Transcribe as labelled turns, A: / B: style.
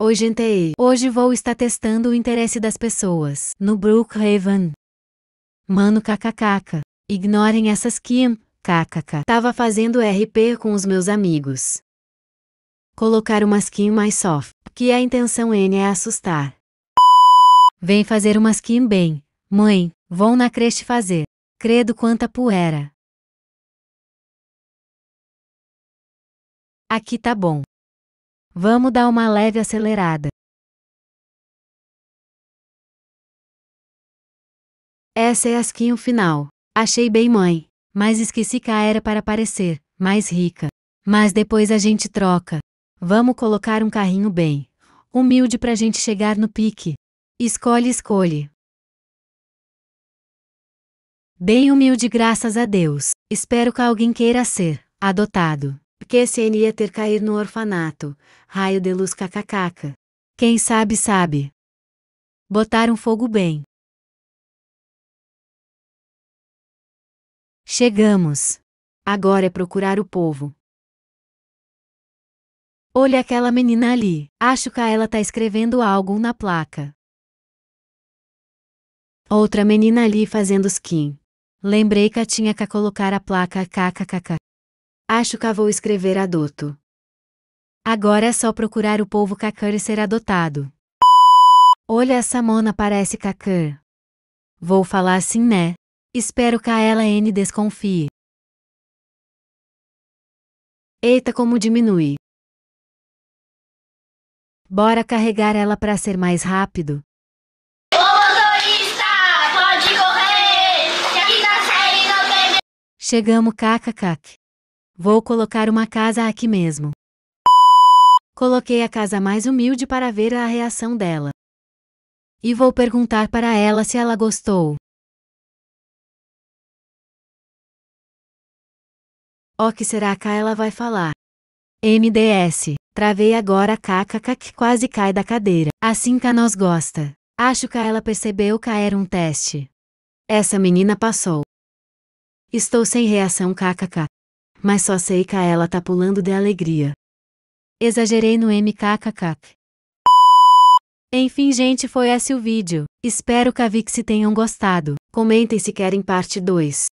A: Oi gente Hoje vou estar testando o interesse das pessoas no Brookhaven. Mano kkkk. Ignorem essas Kim, kkk. Tava fazendo RP com os meus amigos. Colocar uma skin mais soft, que a intenção N é assustar. Vem fazer uma skin bem. Mãe, vão na creche fazer. Credo quanta poeira.
B: Aqui tá bom. Vamos dar uma leve acelerada.
A: Essa é a skin final. Achei bem mãe, mas esqueci que a era para parecer mais rica. Mas depois a gente troca. Vamos colocar um carrinho bem humilde para a gente chegar no pique. Escolhe, escolhe. Bem humilde, graças a Deus. Espero que alguém queira ser adotado. Porque QSN ia ter cair no orfanato. Raio de luz cacacaca. Quem sabe, sabe. Botar um fogo bem.
B: Chegamos. Agora é procurar o povo. Olha aquela menina ali. Acho que
A: ela tá escrevendo algo na placa. Outra menina ali fazendo skin. Lembrei que tinha que colocar a placa kkkk. Acho que vou escrever adoto. Agora é só procurar o povo Kakan e ser adotado. Olha essa mona parece Kakan. Vou falar assim, né? Espero que a ela N desconfie.
B: Eita como diminui. Bora
A: carregar ela para ser mais rápido.
B: Ô motorista, pode correr, que aqui
A: tá saindo bem. Chegamos, cacacac. Vou colocar uma casa aqui mesmo. Coloquei a casa mais humilde para ver a reação dela. E vou perguntar para ela se ela gostou. O que será que ela vai falar? MDS. Travei agora kkk que quase cai da cadeira. Assim que nós gosta. Acho que ela percebeu que era um teste. Essa menina passou. Estou sem reação kkk mas só sei que ela tá pulando de alegria. Exagerei no mkkk. Enfim, gente, foi esse o vídeo. Espero que a Vix tenham gostado. Comentem se querem parte 2.